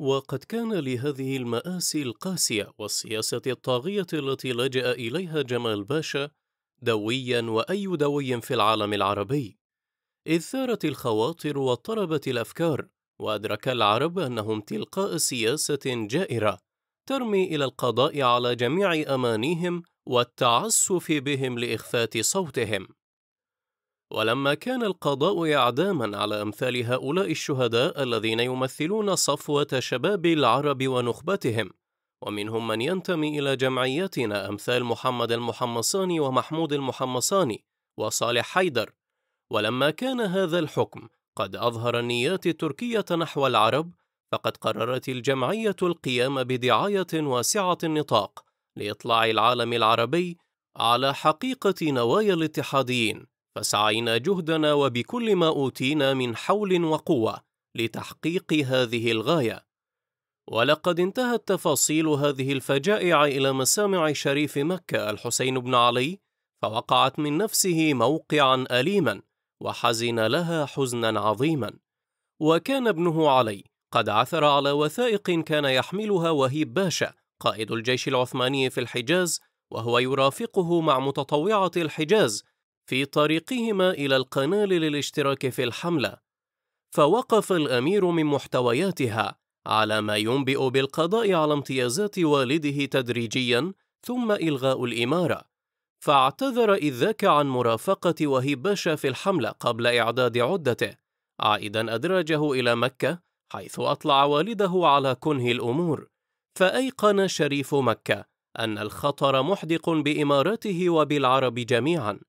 وقد كان لهذه المآسي القاسية والسياسة الطاغية التي لجأ إليها جمال باشا دويا وأي دوي في العالم العربي إذ ثارت الخواطر واضطربت الأفكار وأدرك العرب أنهم تلقاء سياسة جائرة ترمي إلى القضاء على جميع أمانيهم والتعسف بهم لإخفات صوتهم ولما كان القضاء إعداما على أمثال هؤلاء الشهداء الذين يمثلون صفوة شباب العرب ونخبتهم ومنهم من ينتمي إلى جمعيتنا أمثال محمد المحمصاني ومحمود المحمصاني وصالح حيدر ولما كان هذا الحكم قد أظهر النيات التركية نحو العرب فقد قررت الجمعية القيام بدعاية واسعة النطاق لإطلاع العالم العربي على حقيقة نوايا الاتحاديين فسعينا جهدنا وبكل ما أوتينا من حول وقوة لتحقيق هذه الغاية ولقد انتهت تفاصيل هذه الفجائع إلى مسامع شريف مكة الحسين بن علي فوقعت من نفسه موقعا أليما وحزن لها حزنا عظيما وكان ابنه علي قد عثر على وثائق كان يحملها وهيب باشا قائد الجيش العثماني في الحجاز وهو يرافقه مع متطوعة الحجاز في طريقهما إلى القنال للاشتراك في الحملة، فوقف الأمير من محتوياتها على ما ينبئ بالقضاء على امتيازات والده تدريجيا ثم إلغاء الإمارة، فاعتذر إذ ذاك عن مرافقة وهيب باشا في الحملة قبل إعداد عدته، عائدا أدراجه إلى مكة حيث أطلع والده على كنه الأمور، فأيقن شريف مكة أن الخطر محدق بإمارته وبالعرب جميعاً،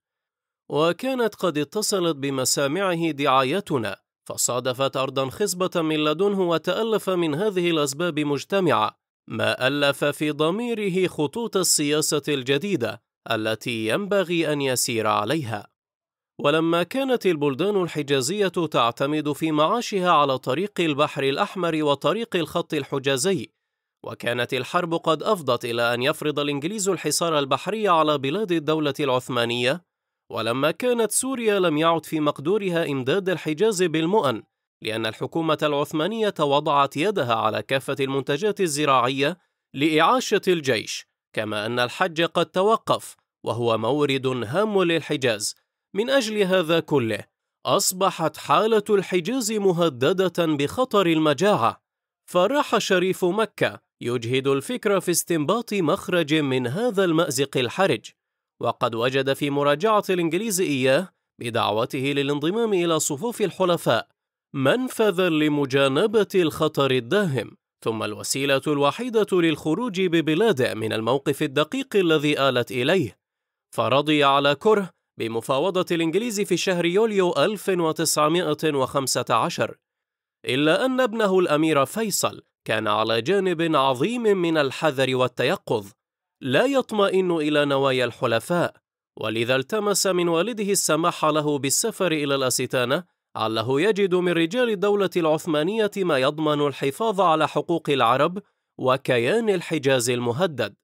وكانت قد اتصلت بمسامعه دعايتنا فصادفت أرضا خصبة من لدنه وتألف من هذه الأسباب مجتمعة ما ألف في ضميره خطوط السياسة الجديدة التي ينبغي أن يسير عليها ولما كانت البلدان الحجازية تعتمد في معاشها على طريق البحر الأحمر وطريق الخط الحجازي وكانت الحرب قد أفضت إلى أن يفرض الإنجليز الحصار البحري على بلاد الدولة العثمانية ولما كانت سوريا لم يعد في مقدورها إمداد الحجاز بالمؤن لأن الحكومة العثمانية وضعت يدها على كافة المنتجات الزراعية لإعاشة الجيش كما أن الحج قد توقف وهو مورد هام للحجاز من أجل هذا كله أصبحت حالة الحجاز مهددة بخطر المجاعة فراح شريف مكة يجهد الفكرة في استنباط مخرج من هذا المأزق الحرج وقد وجد في مراجعة الإنجليز إياه بدعوته للانضمام إلى صفوف الحلفاء منفذا لمجانبة الخطر الداهم ثم الوسيلة الوحيدة للخروج ببلاده من الموقف الدقيق الذي آلت إليه فرضي على كره بمفاوضة الإنجليز في شهر يوليو 1915 إلا أن ابنه الأمير فيصل كان على جانب عظيم من الحذر والتيقظ لا يطمئن إلى نوايا الحلفاء ولذا التمس من والده السماح له بالسفر إلى الأستانة علّه يجد من رجال الدولة العثمانية ما يضمن الحفاظ على حقوق العرب وكيان الحجاز المهدد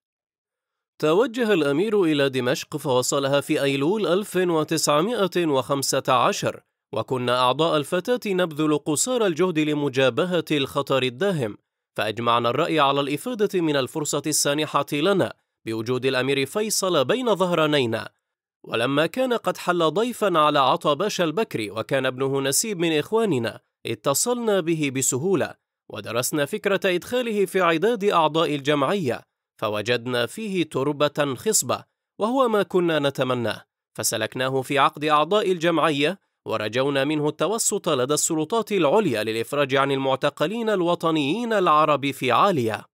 توجه الأمير إلى دمشق فوصلها في أيلول 1915 وكنا أعضاء الفتاة نبذل قصارى الجهد لمجابهة الخطر الداهم فأجمعنا الرأي على الإفادة من الفرصة السانحة لنا بوجود الأمير فيصل بين ظهرانينا ولما كان قد حل ضيفا على عطا باشا البكري وكان ابنه نسيب من إخواننا اتصلنا به بسهولة ودرسنا فكرة إدخاله في عداد أعضاء الجمعية فوجدنا فيه تربة خصبة وهو ما كنا نتمناه فسلكناه في عقد أعضاء الجمعية ورجونا منه التوسط لدى السلطات العليا للإفراج عن المعتقلين الوطنيين العرب في عالية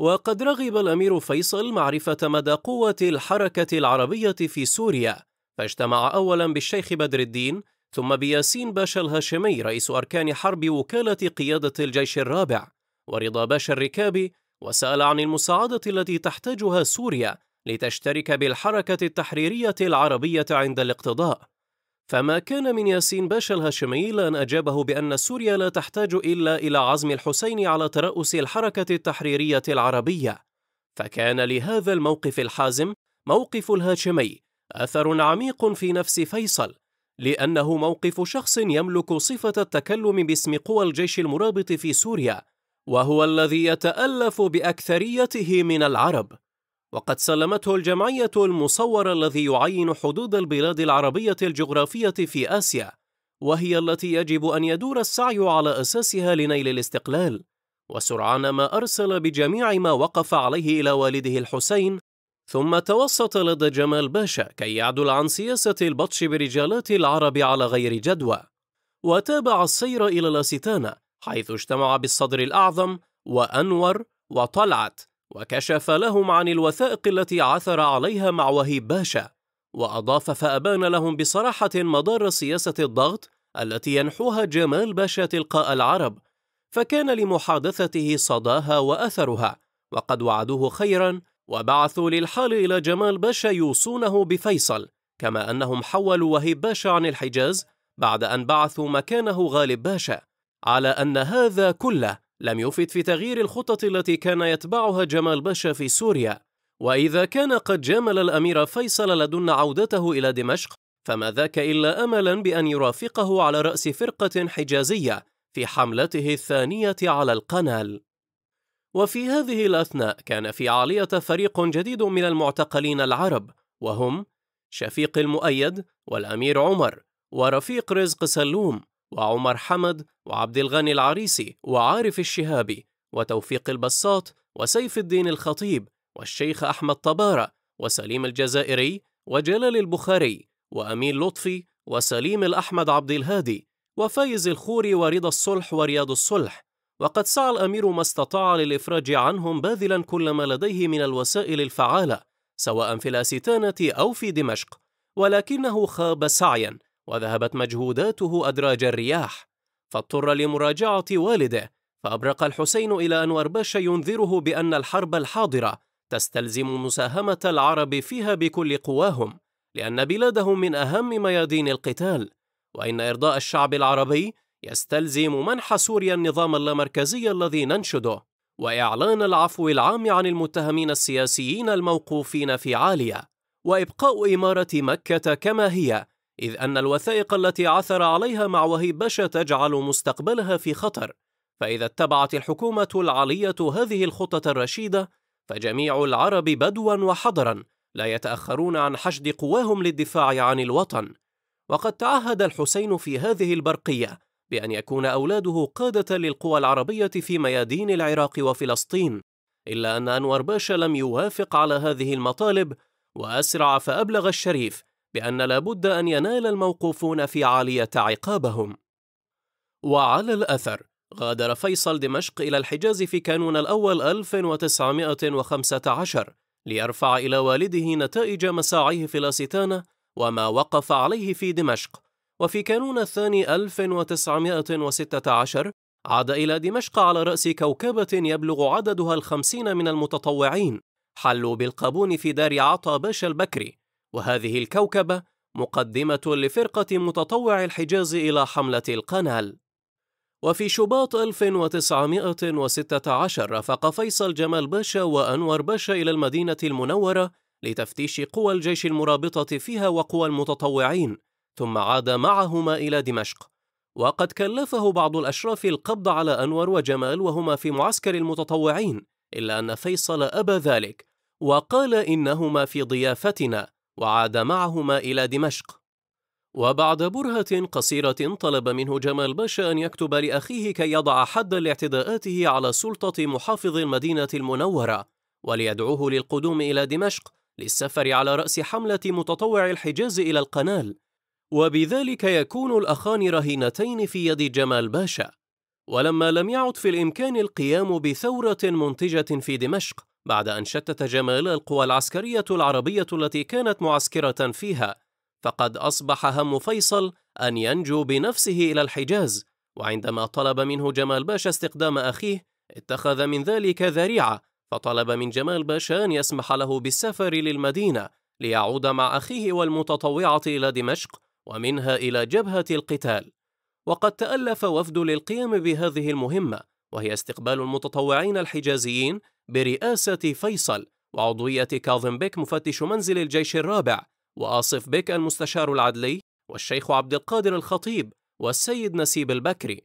وقد رغب الأمير فيصل معرفة مدى قوة الحركة العربية في سوريا فاجتمع أولا بالشيخ بدر الدين ثم بياسين باشا الهاشمي رئيس أركان حرب وكالة قيادة الجيش الرابع ورضا باشا الركابي وسأل عن المساعدة التي تحتاجها سوريا لتشترك بالحركة التحريرية العربية عند الاقتضاء فما كان من ياسين باشا الهاشمي إلا أن أجابه بأن سوريا لا تحتاج إلا إلى عزم الحسين على ترأس الحركة التحريرية العربية فكان لهذا الموقف الحازم موقف الهاشمي أثر عميق في نفس فيصل لأنه موقف شخص يملك صفة التكلم باسم قوى الجيش المرابط في سوريا وهو الذي يتألف بأكثريته من العرب وقد سلمته الجمعية المصور الذي يعين حدود البلاد العربية الجغرافية في آسيا وهي التي يجب أن يدور السعي على أساسها لنيل الاستقلال وسرعان ما أرسل بجميع ما وقف عليه إلى والده الحسين ثم توسط لدى جمال باشا كي يعدل عن سياسة البطش برجالات العرب على غير جدوى وتابع السير إلى لاستانة حيث اجتمع بالصدر الأعظم وأنور وطلعت وكشف لهم عن الوثائق التي عثر عليها مع وهيب باشا وأضاف فأبان لهم بصراحة مدار سياسة الضغط التي ينحوها جمال باشا تلقاء العرب فكان لمحادثته صداها وأثرها وقد وعدوه خيرا وبعثوا للحال إلى جمال باشا يوصونه بفيصل كما أنهم حولوا وهيب باشا عن الحجاز بعد أن بعثوا مكانه غالب باشا على أن هذا كله لم يفت في تغيير الخطط التي كان يتبعها جمال باشا في سوريا وإذا كان قد جامل الأمير فيصل لدن عودته إلى دمشق فما ذاك إلا أملا بأن يرافقه على رأس فرقة حجازية في حملته الثانية على القنال وفي هذه الأثناء كان في عالية فريق جديد من المعتقلين العرب وهم شفيق المؤيد والأمير عمر ورفيق رزق سلوم وعمر حمد وعبد الغني العريسي وعارف الشهابي وتوفيق البساط وسيف الدين الخطيب والشيخ أحمد طبارة وسليم الجزائري وجلال البخاري وأمين لطفي وسليم الأحمد عبد الهادي وفايز الخوري ورضا الصلح ورياض الصلح وقد سعى الأمير ما استطاع للإفراج عنهم باذلا كل ما لديه من الوسائل الفعالة سواء في الأستانة أو في دمشق ولكنه خاب سعيا وذهبت مجهوداته أدراج الرياح فاضطر لمراجعة والده فأبرق الحسين إلى أن باشا ينذره بأن الحرب الحاضرة تستلزم مساهمة العرب فيها بكل قواهم لأن بلادهم من أهم ميادين القتال وإن إرضاء الشعب العربي يستلزم منح سوريا النظام اللامركزي الذي ننشده وإعلان العفو العام عن المتهمين السياسيين الموقوفين في عالية وإبقاء إمارة مكة كما هي إذ أن الوثائق التي عثر عليها مع وهيب باشا تجعل مستقبلها في خطر فإذا اتبعت الحكومة العلية هذه الخطة الرشيدة فجميع العرب بدوا وحضرا لا يتأخرون عن حشد قواهم للدفاع عن الوطن وقد تعهد الحسين في هذه البرقية بأن يكون أولاده قادة للقوى العربية في ميادين العراق وفلسطين إلا أن أنور باشا لم يوافق على هذه المطالب وأسرع فأبلغ الشريف بأن لابد أن ينال الموقوفون في عالية عقابهم. وعلى الأثر، غادر فيصل دمشق إلى الحجاز في كانون الأول 1915 ليرفع إلى والده نتائج مساعيه في الأستانة وما وقف عليه في دمشق، وفي كانون الثاني 1916 عاد إلى دمشق على رأس كوكبة يبلغ عددها الخمسين من المتطوعين، حلوا بالقابون في دار عطا باشا البكري وهذه الكوكبة مقدمة لفرقة متطوع الحجاز إلى حملة القنال. وفي شباط 1916 رافق فيصل جمال باشا وأنور باشا إلى المدينة المنورة لتفتيش قوى الجيش المرابطة فيها وقوى المتطوعين، ثم عاد معهما إلى دمشق. وقد كلفه بعض الأشراف القبض على أنور وجمال وهما في معسكر المتطوعين، إلا أن فيصل أبى ذلك، وقال إنهما في ضيافتنا وعاد معهما إلى دمشق وبعد برهة قصيرة طلب منه جمال باشا أن يكتب لأخيه كي يضع حدا لاعتداءاته على سلطة محافظ المدينة المنورة وليدعوه للقدوم إلى دمشق للسفر على رأس حملة متطوع الحجاز إلى القنال وبذلك يكون الأخان رهينتين في يد جمال باشا ولما لم يعد في الإمكان القيام بثورة منتجة في دمشق بعد أن شتت جمال القوى العسكرية العربية التي كانت معسكرة فيها فقد أصبح هم فيصل أن ينجو بنفسه إلى الحجاز وعندما طلب منه جمال باشا استقدام أخيه اتخذ من ذلك ذريعة فطلب من جمال باشا أن يسمح له بالسفر للمدينة ليعود مع أخيه والمتطوعة إلى دمشق ومنها إلى جبهة القتال وقد تألف وفد للقيام بهذه المهمة وهي استقبال المتطوعين الحجازيين برئاسة فيصل وعضوية كاظم بك مفتش منزل الجيش الرابع وآصف بك المستشار العدلي والشيخ عبد القادر الخطيب والسيد نسيب البكري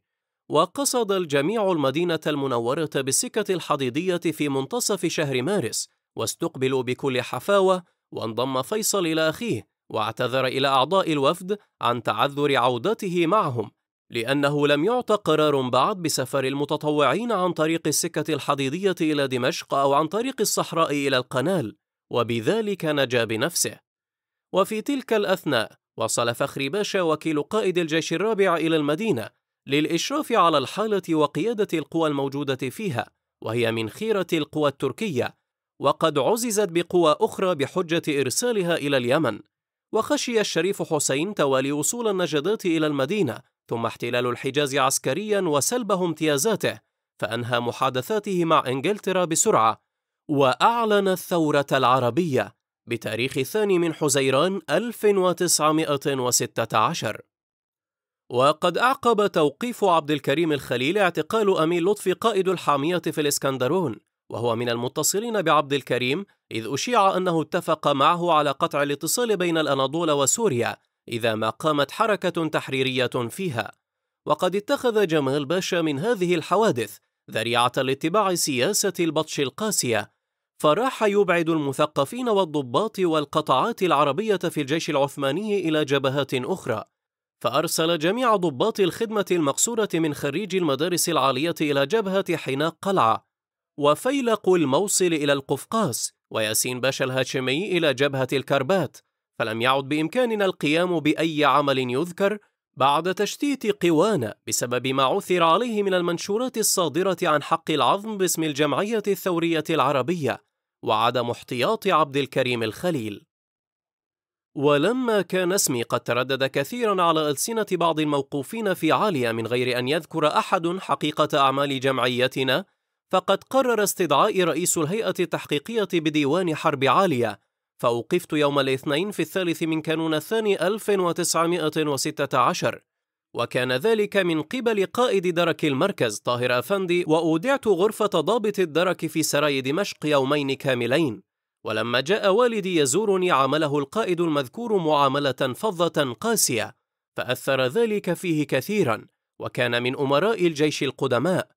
وقصد الجميع المدينة المنورة بالسكة الحديدية في منتصف شهر مارس واستقبلوا بكل حفاوة وانضم فيصل إلى أخيه واعتذر إلى أعضاء الوفد عن تعذر عودته معهم لأنه لم يعط قرار بعد بسفر المتطوعين عن طريق السكة الحديدية إلى دمشق أو عن طريق الصحراء إلى القنال، وبذلك نجا بنفسه. وفي تلك الأثناء وصل فخري باشا وكيل قائد الجيش الرابع إلى المدينة للإشراف على الحالة وقيادة القوى الموجودة فيها، وهي من خيرة القوى التركية، وقد عززت بقوى أخرى بحجة إرسالها إلى اليمن. وخشي الشريف حسين توالي وصول النجدات إلى المدينة ثم احتلال الحجاز عسكريا وسلبه امتيازاته فأنهى محادثاته مع إنجلترا بسرعة وأعلن الثورة العربية بتاريخ الثاني من حزيران 1916 وقد أعقب توقيف عبد الكريم الخليل اعتقال أمين لطفي قائد الحامية في الإسكندرون وهو من المتصلين بعبد الكريم إذ أشيع أنه اتفق معه على قطع الاتصال بين الأناضول وسوريا إذا ما قامت حركة تحريرية فيها وقد اتخذ جمال باشا من هذه الحوادث ذريعة لاتباع سياسة البطش القاسية فراح يبعد المثقفين والضباط والقطعات العربية في الجيش العثماني إلى جبهات أخرى فأرسل جميع ضباط الخدمة المقصورة من خريج المدارس العالية إلى جبهة حناء قلعة وفيلق الموصل إلى القفقاس وياسين باشا الهاشمي إلى جبهة الكربات فلم يعد بإمكاننا القيام بأي عمل يذكر بعد تشتيت قوانا بسبب ما عثر عليه من المنشورات الصادرة عن حق العظم باسم الجمعية الثورية العربية وعدم احتياط عبد الكريم الخليل ولما كان اسمي قد تردد كثيرا على ألسنة بعض الموقوفين في عالية من غير أن يذكر أحد حقيقة أعمال جمعيتنا فقد قرر استدعاء رئيس الهيئة التحقيقية بديوان حرب عالية فأوقفت يوم الاثنين في الثالث من كانون الثاني 1916 وكان ذلك من قبل قائد درك المركز طاهر أفندي وأودعت غرفة ضابط الدرك في سراي دمشق يومين كاملين ولما جاء والدي يزورني عامله القائد المذكور معاملة فظة قاسية فأثر ذلك فيه كثيرا وكان من أمراء الجيش القدماء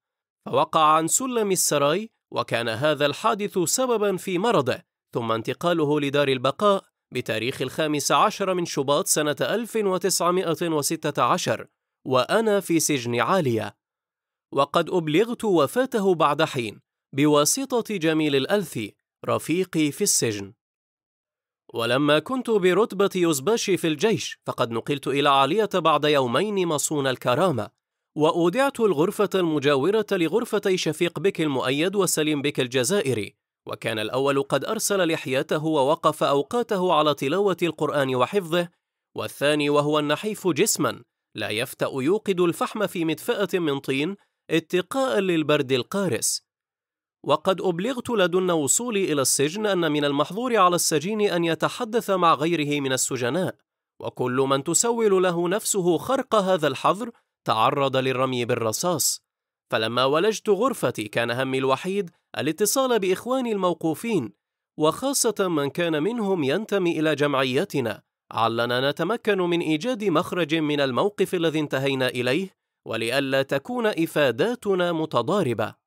فوقع عن سلم السراي وكان هذا الحادث سببا في مرضه ثم انتقاله لدار البقاء بتاريخ الخامس عشر من شباط سنة 1916 وأنا في سجن عالية وقد أبلغت وفاته بعد حين بواسطة جميل الألثي رفيقي في السجن ولما كنت برتبة يزباشي في الجيش فقد نقلت إلى عالية بعد يومين مصون الكرامة وأودعت الغرفة المجاورة لغرفتي شفيق بك المؤيد وسليم بك الجزائري وكان الأول قد أرسل لحيته ووقف أوقاته على تلاوة القرآن وحفظه والثاني وهو النحيف جسما لا يفتأ يوقد الفحم في مدفأة من طين اتقاء للبرد القارس وقد أبلغت لدن وصولي إلى السجن أن من المحظور على السجين أن يتحدث مع غيره من السجناء وكل من تسول له نفسه خرق هذا الحظر تعرض للرمي بالرصاص فلما ولجت غرفتي كان همي الوحيد الاتصال بإخواني الموقوفين وخاصة من كان منهم ينتمي إلى جمعيتنا علنا نتمكن من إيجاد مخرج من الموقف الذي انتهينا إليه ولئلا تكون إفاداتنا متضاربة